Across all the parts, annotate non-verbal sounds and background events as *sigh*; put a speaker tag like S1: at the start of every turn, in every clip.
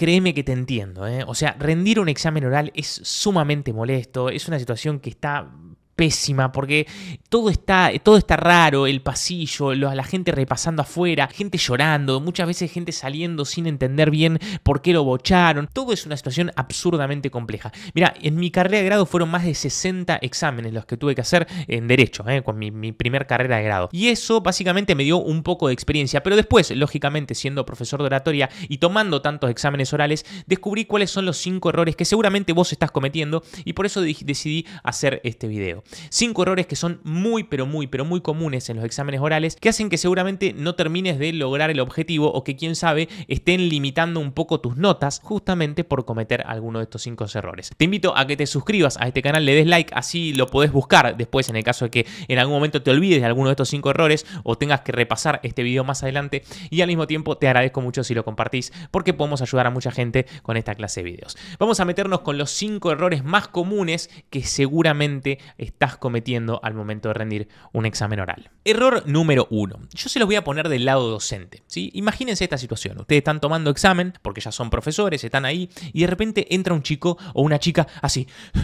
S1: Créeme que te entiendo, ¿eh? O sea, rendir un examen oral es sumamente molesto, es una situación que está pésima, porque todo está, todo está raro, el pasillo, la gente repasando afuera, gente llorando, muchas veces gente saliendo sin entender bien por qué lo bocharon, todo es una situación absurdamente compleja. Mira, en mi carrera de grado fueron más de 60 exámenes los que tuve que hacer en derecho, eh, con mi, mi primer carrera de grado. Y eso básicamente me dio un poco de experiencia, pero después, lógicamente, siendo profesor de oratoria y tomando tantos exámenes orales, descubrí cuáles son los cinco errores que seguramente vos estás cometiendo y por eso decidí hacer este video. Cinco errores que son muy, pero muy, pero muy comunes en los exámenes orales que hacen que seguramente no termines de lograr el objetivo o que quién sabe estén limitando un poco tus notas justamente por cometer alguno de estos cinco errores. Te invito a que te suscribas a este canal, le des like, así lo podés buscar después en el caso de que en algún momento te olvides de alguno de estos cinco errores o tengas que repasar este video más adelante y al mismo tiempo te agradezco mucho si lo compartís porque podemos ayudar a mucha gente con esta clase de videos. Vamos a meternos con los cinco errores más comunes que seguramente estás cometiendo al momento de rendir un examen oral. Error número uno. Yo se los voy a poner del lado docente. ¿sí? Imagínense esta situación. Ustedes están tomando examen porque ya son profesores, están ahí, y de repente entra un chico o una chica así. *sighs*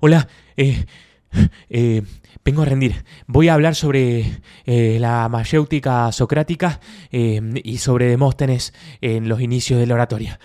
S1: Hola, eh, *sighs* eh, vengo a rendir. Voy a hablar sobre eh, la mayéutica socrática y sobre Demóstenes en los inicios de la oratoria.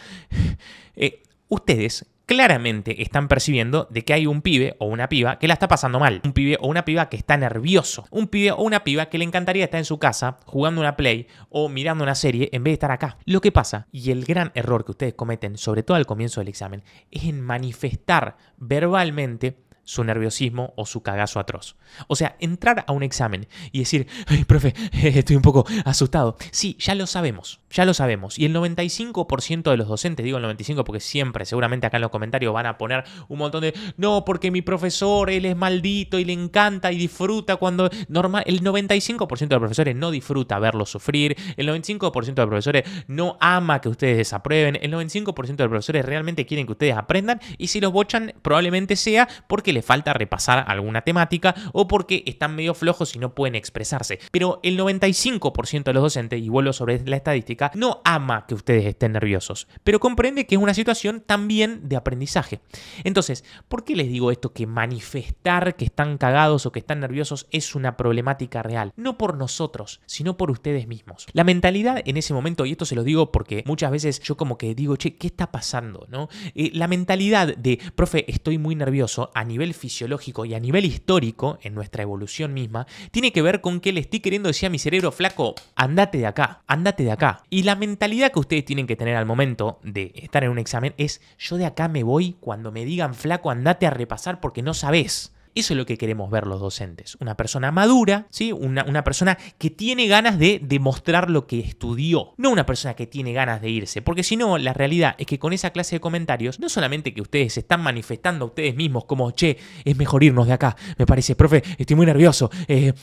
S1: ustedes claramente están percibiendo de que hay un pibe o una piba que la está pasando mal. Un pibe o una piba que está nervioso. Un pibe o una piba que le encantaría estar en su casa jugando una play o mirando una serie en vez de estar acá. Lo que pasa, y el gran error que ustedes cometen, sobre todo al comienzo del examen, es en manifestar verbalmente su nerviosismo o su cagazo atroz. O sea, entrar a un examen y decir, Ay, profe, *laughs* estoy un poco asustado. Sí, ya lo sabemos, ya lo sabemos. Y el 95% de los docentes, digo el 95 porque siempre, seguramente acá en los comentarios van a poner un montón de, no, porque mi profesor, él es maldito y le encanta y disfruta cuando... Normal, el 95% de los profesores no disfruta verlo sufrir, el 95% de los profesores no ama que ustedes desaprueben, el 95% de los profesores realmente quieren que ustedes aprendan y si los bochan probablemente sea porque le falta repasar alguna temática o porque están medio flojos y no pueden expresarse. Pero el 95% de los docentes, y vuelvo sobre la estadística, no ama que ustedes estén nerviosos, pero comprende que es una situación también de aprendizaje. Entonces, ¿por qué les digo esto que manifestar que están cagados o que están nerviosos es una problemática real? No por nosotros, sino por ustedes mismos. La mentalidad en ese momento, y esto se lo digo porque muchas veces yo como que digo, che, ¿qué está pasando? ¿No? Eh, la mentalidad de, profe, estoy muy nervioso a nivel fisiológico y a nivel histórico, en nuestra evolución misma, tiene que ver con que le estoy queriendo decir a mi cerebro, flaco, andate de acá, andate de acá. Y la mentalidad que ustedes tienen que tener al momento de estar en un examen es, yo de acá me voy cuando me digan, flaco, andate a repasar porque no sabes. Eso es lo que queremos ver los docentes. Una persona madura, ¿sí? una, persona que tiene ganas de demostrar lo que estudió, no una persona que tiene ganas de irse. Porque si no, la realidad es que con esa clase de comentarios, no solamente que ustedes se están manifestando a ustedes mismos como, che, es mejor irnos de acá, me parece, profe, estoy muy nervioso. Eh,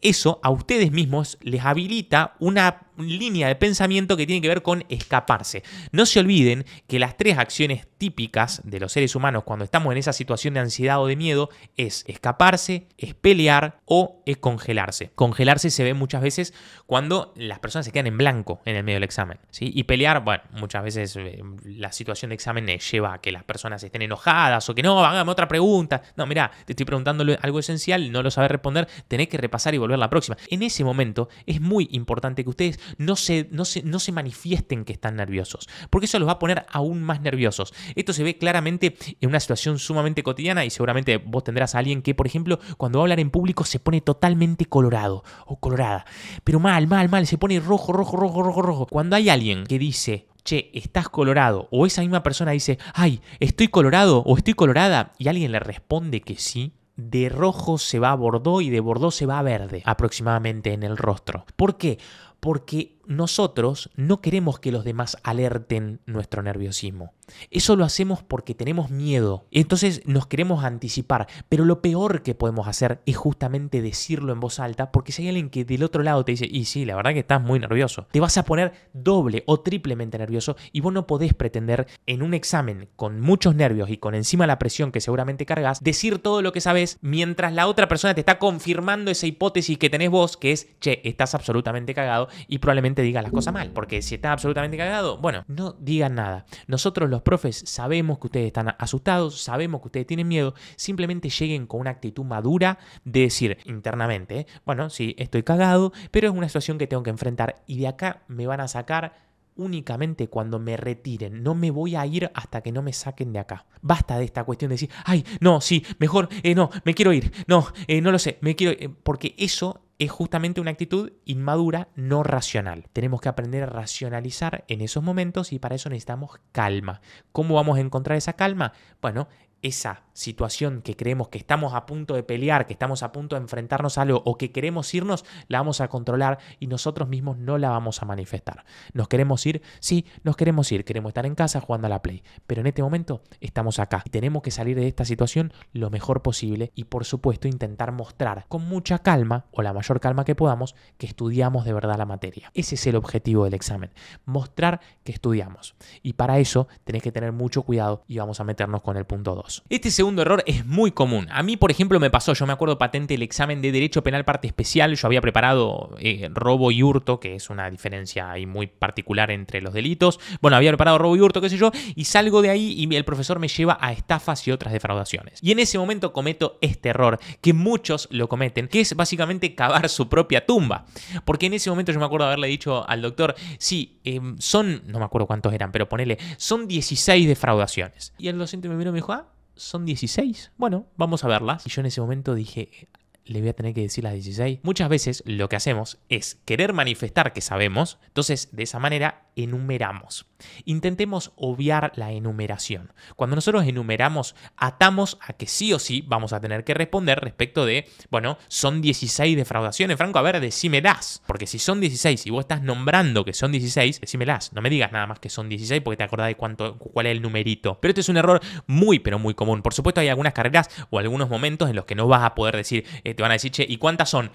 S1: eso a ustedes mismos les habilita una línea de pensamiento que tiene que ver con escaparse. No se olviden que las tres acciones típicas de los seres humanos cuando estamos en esa situación de ansiedad o de miedo es escaparse, es pelear o es congelarse. Congelarse se ve muchas veces cuando las personas se quedan en blanco en el medio del examen. ¿sí? Y pelear, bueno, muchas veces eh, la situación de examen eh, lleva a que las personas estén enojadas o que no, hágame otra pregunta. No, mira, te estoy preguntando algo esencial, no lo sabes responder, tenés que repasar y volver la próxima. En ese momento es muy importante que ustedes no se, no, no se manifiesten que están nerviosos, porque eso los va a poner aún más nerviosos. Esto se ve claramente en una situación sumamente cotidiana y seguramente vos tendrás a alguien que, por ejemplo, cuando va a hablar en público se pone totalmente colorado o colorada, pero mal, mal, mal, se pone rojo, rojo, rojo, rojo, rojo. Cuando hay alguien que dice, che, estás colorado, o esa misma persona dice, ay, estoy colorado o estoy colorada, y alguien le responde que sí, de rojo se va a bordó y de bordó se va a verde aproximadamente en el rostro. ¿Por qué? porque nosotros no queremos que los demás alerten nuestro nerviosismo. Eso lo hacemos porque tenemos miedo. Entonces nos queremos anticipar. Pero lo peor que podemos hacer es justamente decirlo en voz alta porque si hay alguien que del otro lado te dice, y sí, la verdad que estás muy nervioso, te vas a poner doble o triplemente nervioso y vos no podés pretender en un examen con muchos nervios y con encima la presión que seguramente cargas, decir todo lo que sabes mientras la otra persona te está confirmando esa hipótesis que tenés vos, que es, che, estás absolutamente cagado y probablemente diga las cosas mal, porque si está absolutamente cagado, bueno, no digan nada. Nosotros los profes sabemos que ustedes están asustados, sabemos que ustedes tienen miedo, simplemente lleguen con una actitud madura de decir internamente, bueno, sí, estoy cagado, pero es una situación que tengo que enfrentar y de acá me van a sacar únicamente cuando me retiren. No me voy a ir hasta que no me saquen de acá. Basta de esta cuestión de decir, ay, no, sí, mejor, eh, no, me quiero ir, no, eh, no lo sé, me quiero ir. Eh", porque eso es justamente una actitud inmadura, no racional. Tenemos que aprender a racionalizar en esos momentos y para eso necesitamos calma. ¿Cómo vamos a encontrar esa calma? Bueno, esa situación que creemos que estamos a punto de pelear, que estamos a punto de enfrentarnos a algo o que queremos irnos, la vamos a controlar y nosotros mismos no la vamos a manifestar. ¿Nos queremos ir? Sí, nos queremos ir, queremos estar en casa jugando a la Play, pero en este momento estamos acá y tenemos que salir de esta situación lo mejor posible y por supuesto intentar mostrar con mucha calma o la mayor calma que podamos que estudiamos de verdad la materia. Ese es el objetivo del examen, mostrar que estudiamos. Y para eso tenés que tener mucho cuidado y vamos a meternos con el punto 2. Este segundo segundo error es muy común. A mí, por ejemplo, me pasó, yo me acuerdo patente el examen de Derecho Penal Parte Especial, yo había preparado eh, robo y hurto, que es una diferencia ahí muy particular entre los delitos. Bueno, había preparado robo y hurto, qué sé yo, y salgo de ahí y el profesor me lleva a estafas y otras defraudaciones. Y en ese momento cometo este error, que muchos lo cometen, que es básicamente cavar su propia tumba. Porque en ese momento yo me acuerdo haberle dicho al doctor, sí, em, son, no me acuerdo cuántos eran, pero ponele, son 16 defraudaciones. Y el docente me miró y me dijo, ah, son 16. Bueno, vamos a verlas. Y yo en ese momento dije, le voy a tener que decir las 16. Muchas veces lo que hacemos es querer manifestar que sabemos, entonces de esa manera enumeramos. Intentemos obviar la enumeración. Cuando nosotros enumeramos, atamos a que sí o sí vamos a tener que responder respecto de, bueno, son 16 defraudaciones, Franco, a ver, decímelas. Porque si son 16 y vos estás nombrando que son 16, decímelas. No me digas nada más que son 16 porque te acordás de cuánto, cuál es el numerito. Pero este es un error muy, pero muy común. Por supuesto, hay algunas carreras o algunos momentos en los que no vas a poder decir, eh, te van a decir, che, ¿y cuántas son?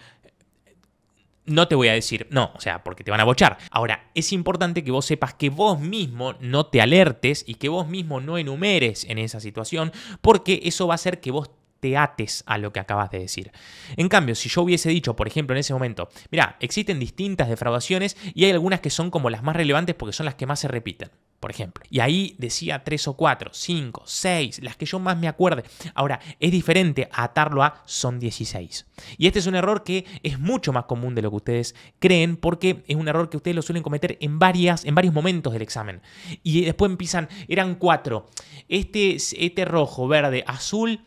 S1: no te voy a decir no, o sea, porque te van a bochar. Ahora, es importante que vos sepas que vos mismo no te alertes y que vos mismo no enumeres en esa situación, porque eso va a hacer que vos te ates a lo que acabas de decir. En cambio, si yo hubiese dicho, por ejemplo, en ese momento, mira, existen distintas defraudaciones y hay algunas que son como las más relevantes porque son las que más se repiten por ejemplo. Y ahí decía 3 o 4, 5, 6, las que yo más me acuerde. Ahora, es diferente a atarlo a son 16. Y este es un error que es mucho más común de lo que ustedes creen porque es un error que ustedes lo suelen cometer en, varias, en varios momentos del examen. Y después empiezan, eran 4. Este, este rojo, verde, azul...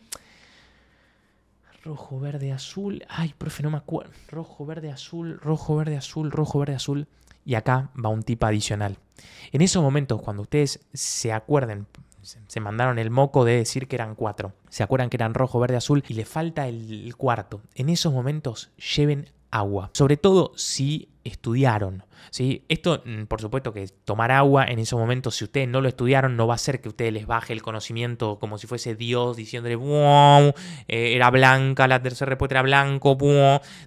S1: Rojo, verde, azul. Ay, profe, no me acuerdo. Rojo, verde, azul, rojo, verde, azul, rojo, verde, azul. Y acá va un tip adicional. En esos momentos, cuando ustedes se acuerden, se mandaron el moco de decir que eran cuatro, se acuerdan que eran rojo, verde, azul y le falta el cuarto. En esos momentos lleven agua. Sobre todo si estudiaron. ¿sí? Esto, mm, por supuesto, que tomar agua en esos momentos, si ustedes no lo estudiaron, no va a ser que ustedes les baje el conocimiento como si fuese Dios diciéndole, wow, eh, era blanca, la tercera respuesta era blanco,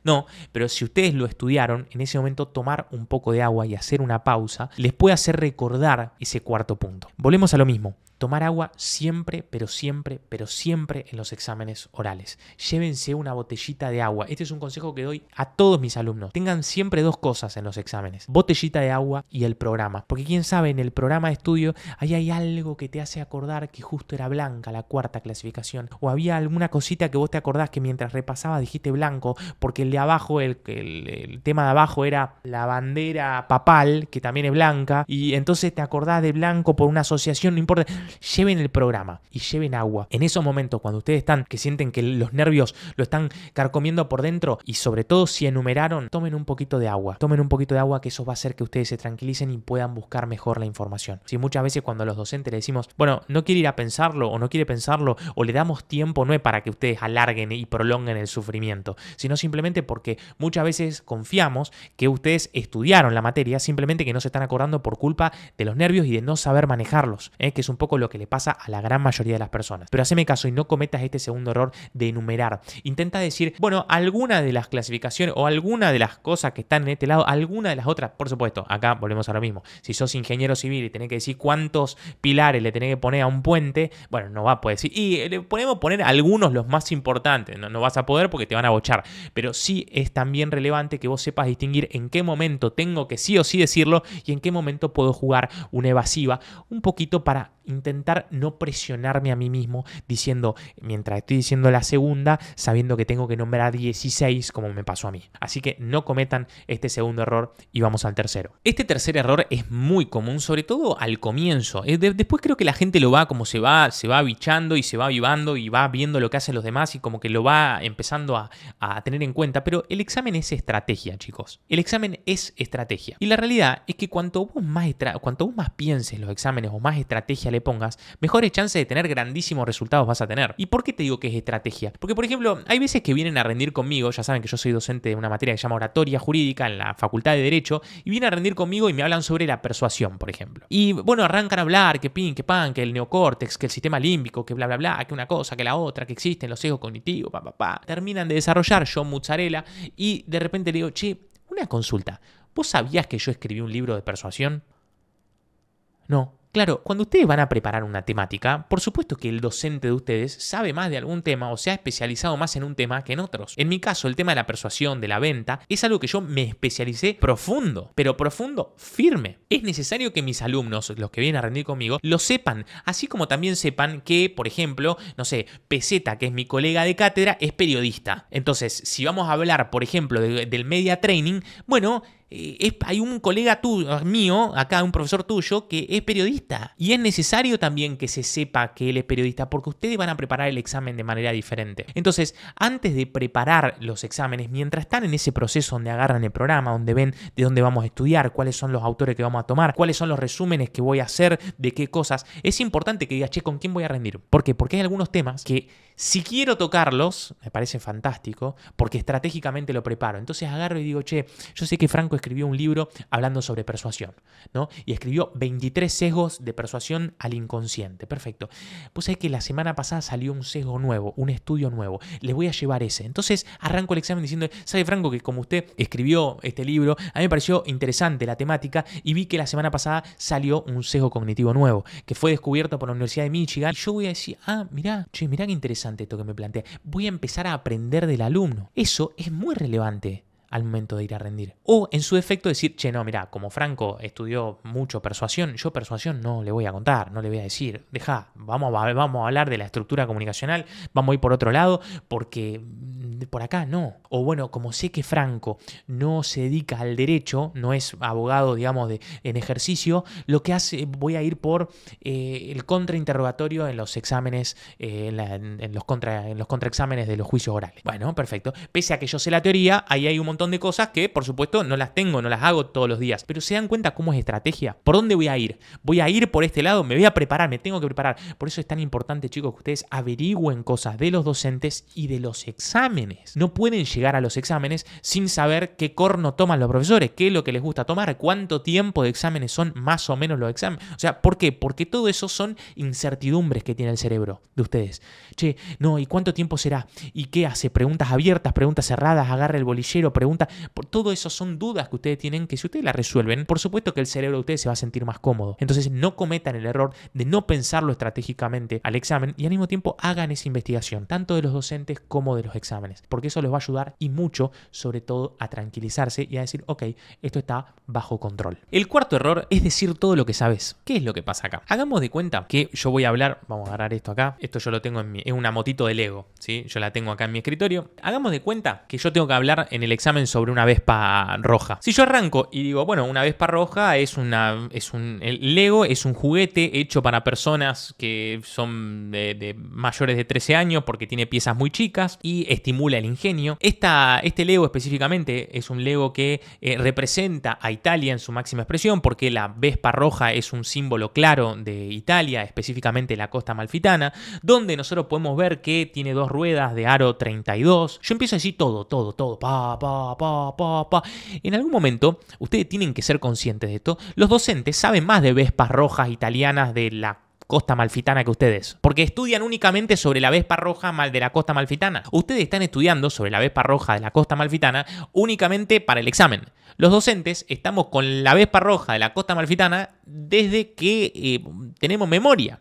S1: no. Pero si ustedes lo estudiaron, en ese momento tomar un poco de agua y hacer una pausa les puede hacer recordar ese cuarto punto. Volvemos a lo mismo. Tomar agua siempre, pero siempre, pero siempre en los exámenes orales. Llévense una botellita de agua. Este es un consejo que doy a todos mis alumnos. Tengan siempre dos cosas cosas en los exámenes. Botellita de agua y el programa. Porque quién sabe, en el programa de estudio ahí hay algo que te hace acordar que justo era blanca la cuarta clasificación. O había alguna cosita que vos te acordás que mientras repasabas dijiste blanco, porque el de abajo, el, el, el tema de abajo era la bandera papal, que también es blanca. Y entonces te acordás de blanco por una asociación, no importa. Lleven el programa y lleven agua. En esos momentos, cuando ustedes están, que sienten que los nervios lo están carcomiendo por dentro y sobre todo si enumeraron, tomen un poquito de agua Tomen un poquito de agua que eso va a hacer que ustedes se tranquilicen y puedan buscar mejor la información. Si muchas veces cuando a los docentes le decimos, bueno, no quiere ir a pensarlo o no quiere pensarlo o le damos tiempo no es para que ustedes alarguen y prolonguen el sufrimiento, sino simplemente porque muchas veces confiamos que ustedes estudiaron la materia, simplemente que no se están acordando por culpa de los nervios y de no saber manejarlos, ¿eh? que es un poco lo que le pasa a la gran mayoría de las personas. Pero haceme caso y no cometas este segundo error de enumerar. Intenta decir, bueno, alguna de las clasificaciones o alguna de las cosas que están en este lado, alguna de las otras, por supuesto, acá volvemos a lo mismo. Si sos ingeniero civil y tenés que decir cuántos pilares le tenés que poner a un puente, bueno, no va a poder decir. Y eh, le podemos poner algunos los más importantes, no, no vas a poder porque te van a bochar. Pero sí es también relevante que vos sepas distinguir en qué momento tengo que sí o sí decirlo y en qué momento puedo jugar una evasiva, un poquito para intentar no presionarme a mí mismo diciendo, mientras estoy diciendo la segunda, sabiendo que tengo que nombrar 16 como me pasó a mí. Así que no cometan este segundo error y vamos al tercero. Este tercer error es muy común, sobre todo al comienzo. Eh, después creo que la gente lo va como se va, se va bichando y se va avivando y va viendo lo que hacen los demás y como que lo va empezando a, tener en cuenta. Pero el examen es estrategia, chicos. El examen es estrategia. Y la realidad es que cuanto vos más, cuanto vos más pienses los exámenes o más estrategia le pongas, mejores chances de tener grandísimos resultados vas a tener. ¿Y por qué te digo que es estrategia? Porque, por ejemplo, hay veces que vienen a rendir conmigo, ya saben que yo soy docente de una materia que se llama oratoria jurídica en la Facultad de Derecho, y vienen a rendir conmigo y me hablan sobre la persuasión, por ejemplo. Y bueno, arrancan a hablar que pin, que pan, que el neocórtex, que el sistema límbico, que bla, bla, bla, que una cosa, que la otra, que existen los sesgos cognitivos, pa, pa, pa. Terminan de desarrollar yo mozzarella y de repente le digo, che, una consulta. ¿Vos sabías que yo escribí un libro de persuasión? No. Claro, cuando ustedes van a preparar una temática, por supuesto que el docente de ustedes sabe más de algún tema o se ha especializado más en un tema que en otros. En mi caso, el tema de la persuasión, de la venta, es algo que yo me especialicé profundo, pero profundo firme. Es necesario que mis alumnos, los que vienen a rendir conmigo, lo sepan, así como también sepan que, por ejemplo, no sé, Peseta, que es mi colega de cátedra, es periodista. Entonces, si vamos a hablar, por ejemplo, del media training, bueno, eh, hay un colega tuyo, mío, acá un profesor tuyo, que es periodista. Y es necesario también que se sepa que él es periodista, porque ustedes van a preparar el examen de manera diferente. Entonces, antes de preparar los exámenes, mientras están en ese proceso donde agarran el programa, donde ven de dónde vamos a estudiar, cuáles son los autores que vamos a tomar, cuáles son los resúmenes que voy a hacer, de qué cosas, es importante que digas, che, ¿con quién voy a rendir? ¿Por qué? Porque hay algunos temas que si quiero tocarlos, me parece fantástico, porque estratégicamente lo preparo. Entonces agarro y digo, che, yo sé que Franco escribió un libro hablando sobre persuasión, ¿no? Y escribió 23 sesgos de persuasión al inconsciente. Perfecto. Pues es que la semana pasada salió un sesgo nuevo, un estudio nuevo. Les voy a llevar ese. Entonces arranco el examen diciendo, ¿sabe Franco que como usted escribió este libro, a mí me pareció interesante la temática y vi que la semana pasada salió un sesgo cognitivo nuevo, que fue descubierto por la Universidad de Michigan. Y yo voy a decir, ah, mirá, che, mirá qué interesante esto que me plantea. Voy a empezar a aprender del alumno. Eso es muy relevante al momento de ir a rendir. O en su efecto, decir, che, no, mira, como Franco estudió mucho persuasión, yo persuasión no le voy a contar, no le voy a decir, deja, vamos a, vamos a hablar de la estructura comunicacional, vamos a ir por otro lado, porque por acá no. O bueno, como sé que Franco no se dedica al derecho, no es abogado, digamos, en ejercicio, lo que hace, voy a ir por eh, el contrainterrogatorio en los exámenes, eh, en, los contra, en los contraexámenes de los juicios orales. Bueno, perfecto. Pese a que yo sé la teoría, ahí hay un montón de cosas que, por supuesto, no las tengo, no las hago todos los días. Pero se dan cuenta cómo es estrategia. ¿Por dónde voy a ir? ¿Voy a ir por este lado? ¿Me voy a preparar? ¿Me tengo que preparar? Por eso es tan importante, chicos, que ustedes averigüen cosas de los docentes y de los exámenes no pueden llegar a los exámenes sin saber qué corno toman los profesores, qué es lo que les gusta tomar, cuánto tiempo de exámenes son más o menos los exámenes. O sea, ¿por qué? Porque todo eso son incertidumbres que tiene el cerebro de ustedes. Che, no, ¿y cuánto tiempo será? ¿Y qué hace? Preguntas abiertas, preguntas cerradas, agarra el bolillero, pregunta. Por todo eso son dudas que ustedes tienen que si ustedes las resuelven, por supuesto que el cerebro de ustedes se va a sentir más cómodo. Entonces, no cometan el error de no pensarlo estratégicamente al examen y al mismo tiempo hagan esa investigación, tanto de los docentes como de los exámenes porque eso les va a ayudar y mucho, sobre todo, a tranquilizarse y a decir, ok, esto está bajo control. El cuarto error es decir todo lo que sabes. ¿Qué es lo que pasa acá? Hagamos de cuenta que yo voy a hablar, vamos a agarrar esto acá, esto yo lo tengo en mi, es una motito de Lego, ¿sí? Yo la tengo acá en mi escritorio. Hagamos de cuenta que yo tengo que hablar en el examen sobre una Vespa roja. Si yo arranco y digo, bueno, una Vespa roja es una, es un, Lego es un juguete hecho para personas que son de mayores de 13 años porque tiene piezas muy chicas y estimula el ingenio. Esta, este Lego específicamente es un Lego que eh, representa a Italia en su máxima expresión, porque la Vespa roja es un símbolo claro de Italia, específicamente la costa malfitana, donde nosotros podemos ver que tiene dos ruedas de aro 32. Yo empiezo a decir todo, todo, todo, pa, pa, pa, pa, pa. En algún momento, ustedes tienen que ser conscientes de esto, los docentes saben más de Vespas rojas italianas de la costa malfitana que ustedes, porque estudian únicamente sobre la Vespa Roja mal de la costa malfitana. Ustedes están estudiando sobre la Vespa Roja de la costa malfitana únicamente para el examen. Los docentes estamos con la Vespa Roja de la costa malfitana desde que eh, tenemos memoria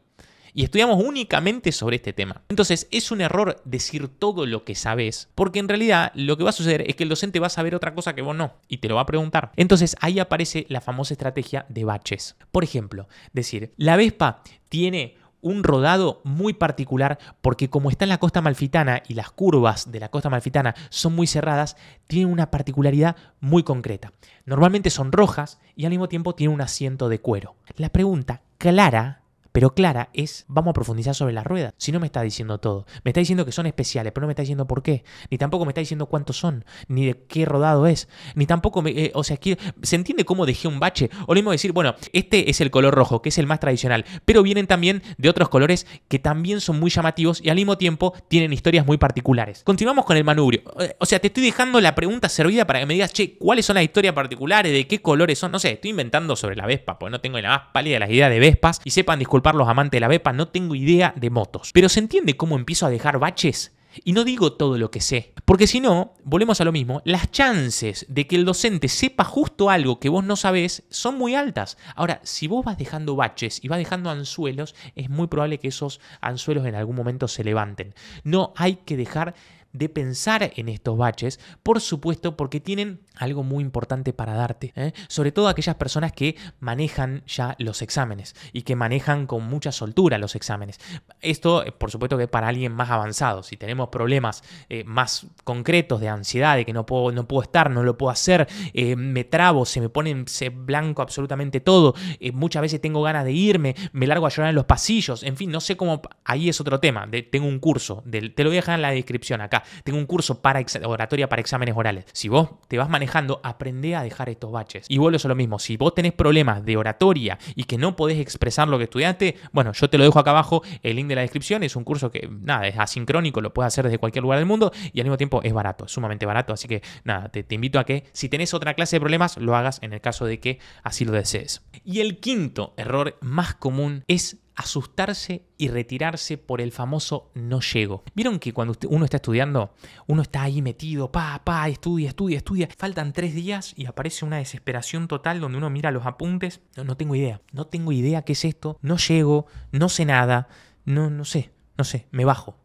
S1: y estudiamos únicamente sobre este tema. Entonces es un error decir todo lo que sabes, porque en realidad lo que va a suceder es que el docente va a saber otra cosa que vos no y te lo va a preguntar. Entonces ahí aparece la famosa estrategia de baches. Por ejemplo, decir, la Vespa tiene un rodado muy particular porque como está en la costa malfitana y las curvas de la costa malfitana son muy cerradas, tiene una particularidad muy concreta. Normalmente son rojas y al mismo tiempo tiene un asiento de cuero. La pregunta clara pero clara es, vamos a profundizar sobre la rueda Si no me está diciendo todo, me está diciendo que son especiales, pero no me está diciendo por qué. Ni tampoco me está diciendo cuántos son, ni de qué rodado es. Ni tampoco, eh, o sea, que, se entiende cómo dejé un bache. O lo mismo decir, bueno, este es el color rojo, que es el más tradicional. Pero vienen también de otros colores que también son muy llamativos y al mismo tiempo tienen historias muy particulares. Continuamos con el manubrio. Eh, o sea, te estoy dejando la pregunta servida para que me digas, che, ¿cuáles son las historias particulares? ¿De qué colores son? No sé, estoy inventando sobre la Vespa, pues no tengo la más pálida de las ideas de Vespas. Y sepan disculpar los amantes de la Bepa, no tengo idea de motos. Pero se entiende cómo empiezo a dejar baches. Y no digo todo lo que sé, porque si no, volvemos a lo mismo, las chances de que el docente sepa justo algo que vos no sabés son muy altas. Ahora, si vos vas dejando baches y vas dejando anzuelos, es muy probable que esos anzuelos en algún momento se levanten. No hay que dejar de pensar en estos baches, por supuesto porque tienen algo muy importante para darte, ¿eh? sobre todo aquellas personas que manejan ya los exámenes y que manejan con mucha soltura los exámenes. Esto, eh, por supuesto que es para alguien más avanzado, si tenemos problemas eh, más concretos de ansiedad, de que no puedo, no puedo estar, no lo puedo hacer, me trabo, se me pone se blanco absolutamente todo, muchas veces tengo ganas de irme, me largo a llorar en los pasillos, en fin, no sé cómo, ahí es otro tema, tengo un curso, te lo voy a dejar en la descripción acá tengo un curso para oratoria para exámenes orales. Si vos te vas manejando, aprende a dejar estos baches. Y vuelvo a lo mismo, si vos tenés problemas de oratoria y que no podés expresar lo que estudiaste, bueno, yo te lo dejo acá abajo, el link de la descripción, es un curso que, nada, es asincrónico, lo puedes hacer desde cualquier lugar del mundo y al mismo tiempo es barato, sumamente barato, así que nada, te, te invito a que si tenés otra clase de problemas, lo hagas en el caso de que así lo desees. Y el quinto error más común es asustarse y retirarse por el famoso no llego. ¿Vieron que cuando uno está estudiando, uno está ahí metido, pa, pa, estudia, estudia, estudia? Faltan tres días y aparece una desesperación total donde uno mira los apuntes. No, no tengo idea, no tengo idea qué es esto, no llego, no sé nada, no, no sé, no sé, me bajo,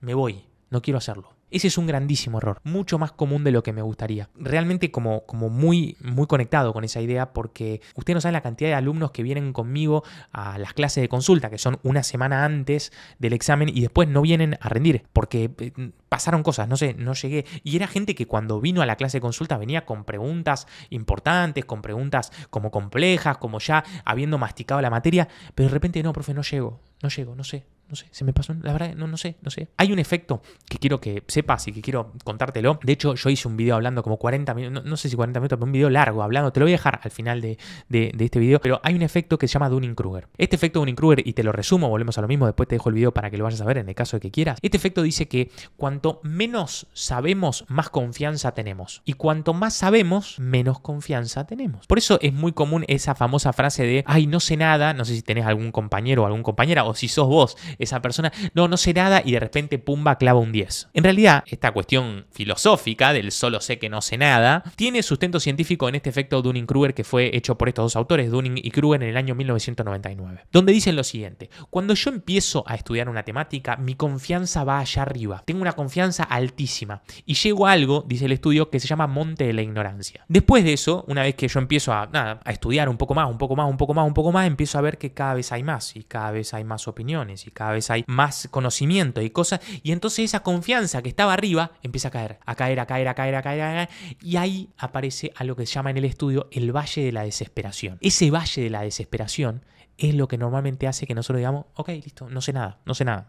S1: me voy, no quiero hacerlo. Ese es un grandísimo error, mucho más común de lo que me gustaría. Realmente como, como muy, muy conectado con esa idea porque usted no sabe la cantidad de alumnos que vienen conmigo a las clases de consulta, que son una semana antes del examen y después no vienen a rendir porque eh, pasaron cosas, no sé, no llegué. Y era gente que cuando vino a la clase de consulta venía con preguntas importantes, con preguntas como complejas, como ya habiendo masticado la materia, pero de repente no, profe, no llego, no llego, no sé, no sé, se me pasó, la verdad, no, no sé, no sé. Hay un efecto que quiero que sepas y que quiero contártelo. De hecho, yo hice un video hablando como 40 minutos, no, sé si 40 minutos, pero un video largo hablando. Te lo voy a dejar al final de, este video, pero hay un efecto que se llama Dunning-Kruger. Este efecto Dunning-Kruger, y te lo resumo, volvemos a lo mismo, después te dejo el video para que lo vayas a ver en el caso de que quieras. Este efecto dice que cuanto menos sabemos, más confianza tenemos. Y cuanto más sabemos, menos confianza tenemos. Por eso es muy común esa famosa frase de, ay, no sé nada, no sé si tenés algún compañero o algún compañera, o si sos vos esa persona, no, no sé nada y de repente pumba clava un 10. En realidad, esta cuestión filosófica del solo sé que no sé nada tiene sustento científico en este efecto Dunning-Kruger que fue hecho por estos dos autores, Dunning y Kruger, en el año 1999, donde dicen lo siguiente, cuando yo empiezo a estudiar una temática, mi confianza va allá arriba, tengo una confianza altísima y llego a algo, dice el estudio, que se llama monte de la ignorancia. Después de eso, una vez que yo empiezo a, a estudiar un poco más, un poco más, un poco más, un poco más, empiezo a ver que cada vez hay más y cada vez hay más opiniones y cada vez hay más conocimiento y cosas, y entonces esa confianza que estaba arriba empieza a caer, a caer, a caer, a caer, a caer, y ahí aparece algo que se llama en el estudio el valle de la desesperación. Ese valle de la desesperación es lo que normalmente hace que nosotros digamos, ok, listo, no sé nada, no sé nada,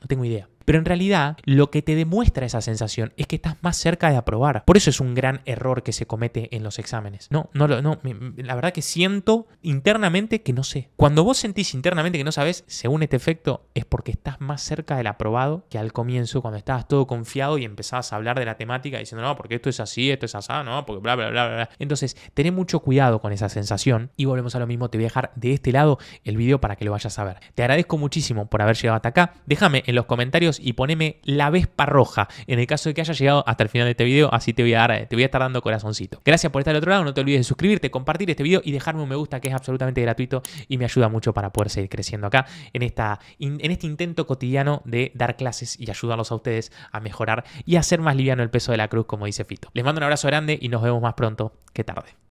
S1: no tengo idea. Pero en realidad lo que te demuestra esa sensación es que estás más cerca de aprobar. Por eso es un gran error que se comete en los exámenes. No, no, no, la verdad que siento internamente que no sé. Cuando vos sentís internamente que no sabes, según este efecto, es porque estás más cerca del aprobado que al comienzo, cuando estabas todo confiado y empezabas a hablar de la temática diciendo, no, porque esto es así, esto es asá, no, porque bla, bla, bla, bla. Entonces, tené mucho cuidado con esa sensación y volvemos a lo mismo, te voy a dejar de este lado el video para que lo vayas a ver. Te agradezco muchísimo por haber llegado hasta acá. Déjame en los comentarios y poneme la Vespa roja en el caso de que haya llegado hasta el final de este video, así te voy a dar, eh, te voy a estar dando corazoncito. Gracias por estar al otro lado, no te olvides de suscribirte, compartir este video y dejarme un me gusta que es absolutamente gratuito y me ayuda mucho para poder seguir creciendo acá en, esta, en este intento cotidiano de dar clases y ayudarlos a ustedes a mejorar y hacer más liviano el peso de la cruz, como dice Fito. Les mando un abrazo grande y nos vemos más pronto que tarde.